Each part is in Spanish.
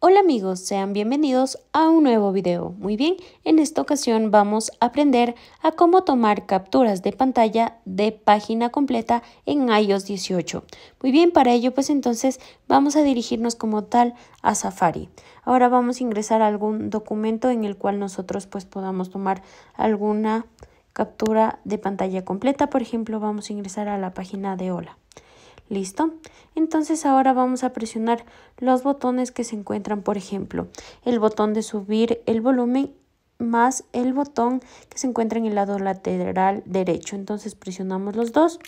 Hola amigos, sean bienvenidos a un nuevo video. Muy bien, en esta ocasión vamos a aprender a cómo tomar capturas de pantalla de página completa en iOS 18. Muy bien, para ello pues entonces vamos a dirigirnos como tal a Safari. Ahora vamos a ingresar a algún documento en el cual nosotros pues podamos tomar alguna captura de pantalla completa. Por ejemplo, vamos a ingresar a la página de Hola. ¿Listo? Entonces ahora vamos a presionar los botones que se encuentran, por ejemplo, el botón de subir el volumen más el botón que se encuentra en el lado lateral derecho. Entonces presionamos los dos,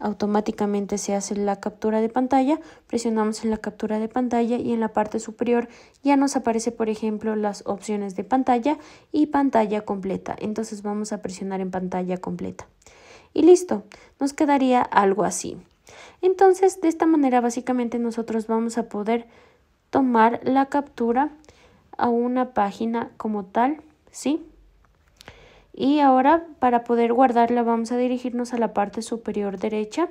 automáticamente se hace la captura de pantalla, presionamos en la captura de pantalla y en la parte superior ya nos aparece por ejemplo las opciones de pantalla y pantalla completa. Entonces vamos a presionar en pantalla completa. Y listo, nos quedaría algo así. Entonces, de esta manera, básicamente nosotros vamos a poder tomar la captura a una página como tal, ¿sí? Y ahora, para poder guardarla, vamos a dirigirnos a la parte superior derecha,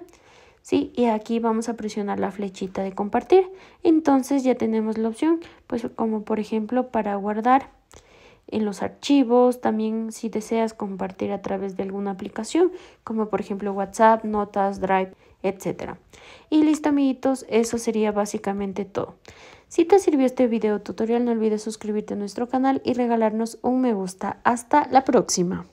¿sí? Y aquí vamos a presionar la flechita de compartir. Entonces ya tenemos la opción, pues como por ejemplo para guardar en los archivos, también si deseas compartir a través de alguna aplicación, como por ejemplo WhatsApp, Notas, Drive, etc. Y listo amiguitos, eso sería básicamente todo. Si te sirvió este video tutorial no olvides suscribirte a nuestro canal y regalarnos un me gusta. Hasta la próxima.